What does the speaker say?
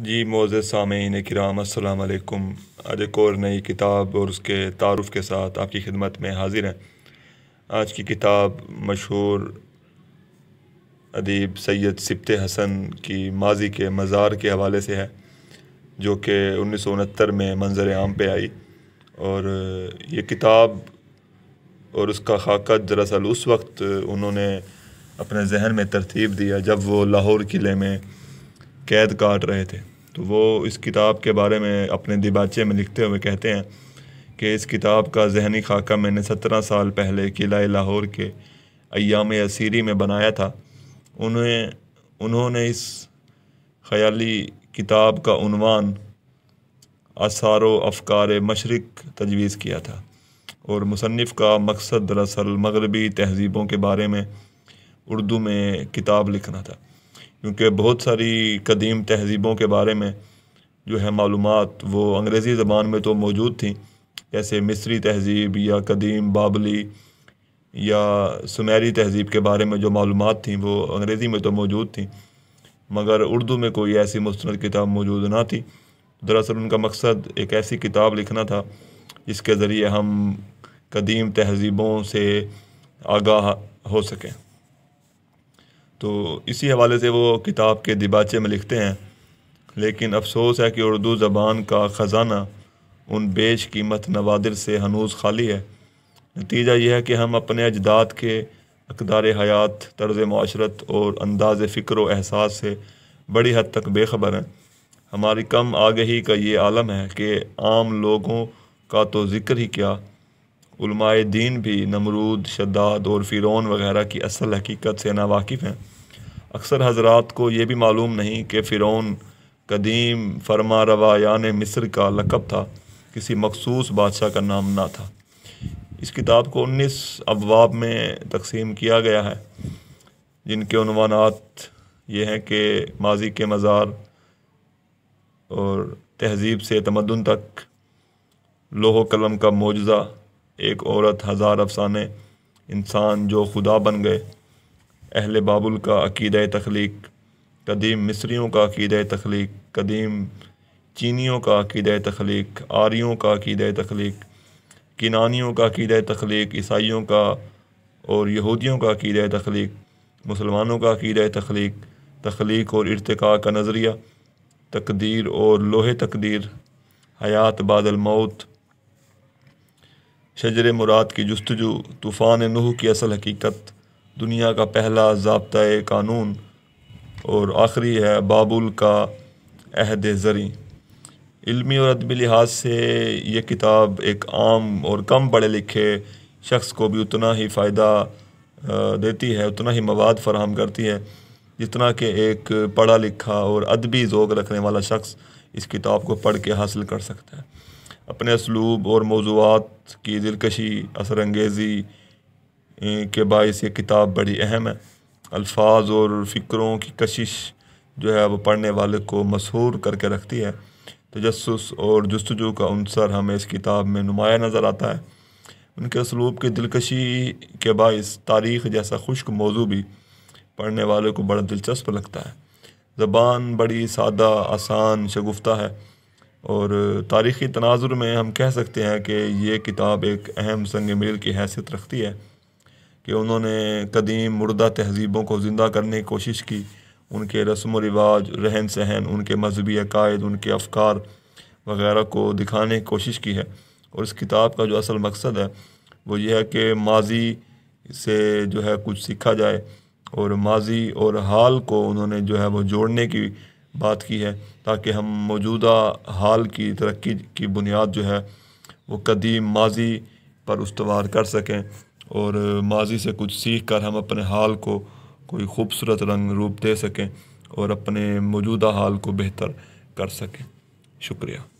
जी Moz सामीन कराम असलकुम आज एक और नई किताब और उसके तारफ़ के साथ आपकी खिदमत में हाजिर हैं आज की किताब मशहूर अदीब सैद सिबत हसन की माजी के मज़ार के हवाले से है जो कि उन्नीस सौ उनहत्तर में मंजर आम पे आई और ये किताब और उसका खाका दरअसल उस वक्त उन्होंने अपने जहन में तरतीब दिया जब वो लाहौर किले में कैद काट रहे थे तो वो इस किताब के बारे में अपने दिबाचे में लिखते हुए कहते हैं कि इस किताब का जहनी खाका मैंने सत्रह साल पहले किला लाहौर के अयाम असीरी में बनाया था उन्हें उन्होंने इस ख्याली किताब का उनवान आसार अफकार मशरक़ तजवीज़ किया था और मुसनफ़ का मकसद दरअसल मगरबी तहज़ीबों के बारे में उर्दू में किताब लिखना था क्योंकि बहुत सारी कदीम तहज़ीबों के बारे में जो है मालूम वो अंग्रेज़ी ज़बान में तो मौजूद थी जैसे मिस्री तहज़ीब या कदीम बाबली या सुमेरी तहज़ीब के बारे में जो मालूम थी वो अंग्रेज़ी में तो मौजूद थी मगर उर्दू में कोई ऐसी मुस्ंद किताब मौजूद ना थी दरअसल उनका मकसद एक ऐसी किताब लिखना था जिसके ज़रिए हम कदीम तहज़ीबों से आगाह हो सकें तो इसी हवाले से वो किताब के दिबाचे में लिखते हैं लेकिन अफसोस है कि उर्दू ज़बान का ख़जाना उन बेश कीमत नवादिर से हनूज खाली है नतीजा यह है कि हम अपने अजदाद के अकदार हयात तर्ज माशरत और अंदाज़ फ़िक्र एहसास से बड़ी हद तक बेखबर हैं हमारी कम आगही का ये आलम है कि आम लोगों का तो ज़िक्र ही क्या दीन भी नमरूद शद्दाद और फ़िरौन वगैरह की असल हकीकत से नावाकिफ़ हैं अक्सर हजरात को ये भी मालूम नहीं कि फ़िरौन कदीम फरमा रवा यान मिस्र का लकब था किसी मखसूस बादशाह का नाम ना था इस किताब को 19 अबवाब में तकसीम किया गया है जिनके अनवानात ये हैं कि माजी के मज़ार और तहजीब से तमदन तक लोहो कलम का मौजा एक औरत हज़ार अफसाने इंसान जो खुदा बन गए अहल बाबुल का अकीद तख्लीक कदीम मिस्रियों का अकीद तख्लीक कदीम चीनीों का अकीद तख्लीक आरियों का अकीद तख्लीक किनानियों का अकीद तख्लीक ईसाइयों का और यहूदियों का अकीद तख्लीक मुसलमानों का अकीद तख्लीक तख्लीक और इरतका का नज़रिया तकदीर और लोहे तकदीर हयात बादल मौत शजर मुराद की जस्तजू तूफ़ान नूह की असल हकीकत दुनिया का पहला जबता कानून और आखिरी है बाबुल का अहद ज़री इलमी और अदबी लिहाज से ये किताब एक आम और कम पढ़े लिखे शख्स को भी उतना ही फ़ायदा देती है उतना ही मवाद फराहम करती है जितना कि एक पढ़ा लिखा और अदबी जोक रखने वाला शख्स इस किताब को पढ़ के हासिल कर सकता है अपने असलूब और मौजूद की दिलकशी असर अंगेज़ी के बायस ये किताब बड़ी अहम है अल्फाज और फ़िक्रों की कशिश जो है वो पढ़ने वाले को मशहूर करके रखती है तजस और जस्तजू का अनसर हमें इस किताब में नुमाया नज़र आता है उनके असलूब की दिलकशी के बायस तारीख़ जैसा खुश्क मौजू भी पढ़ने वाले को बड़ा दिलचस्प लगता है ज़बान बड़ी सादा आसान शगुफ्ता है और तारीख़ी तनाजुर में हम कह सकते हैं कि ये किताब एक अहम संग मील की हैसियत रखती है कि उन्होंने कदीम मुर्दा तहजीबों को ज़िंदा करने की कोशिश की उनके रस्म व रिवाज रहन सहन उनके मजहबी अकायद उनके अफकार वगैरह को दिखाने की कोशिश की है और इस किताब का जो असल मकसद है वो ये है कि माजी से जो है कुछ सीखा जाए और माजी और हाल को उन्होंने जो है वो जोड़ने की बात की है ताकि हम मौजूदा हाल की तरक्की की बुनियाद जो है वो कदीम माजी पर उसवार कर सकें और माजी से कुछ सीख कर हम अपने हाल को कोई खूबसूरत रंग रूप दे सकें और अपने मौजूदा हाल को बेहतर कर सकें शुक्रिया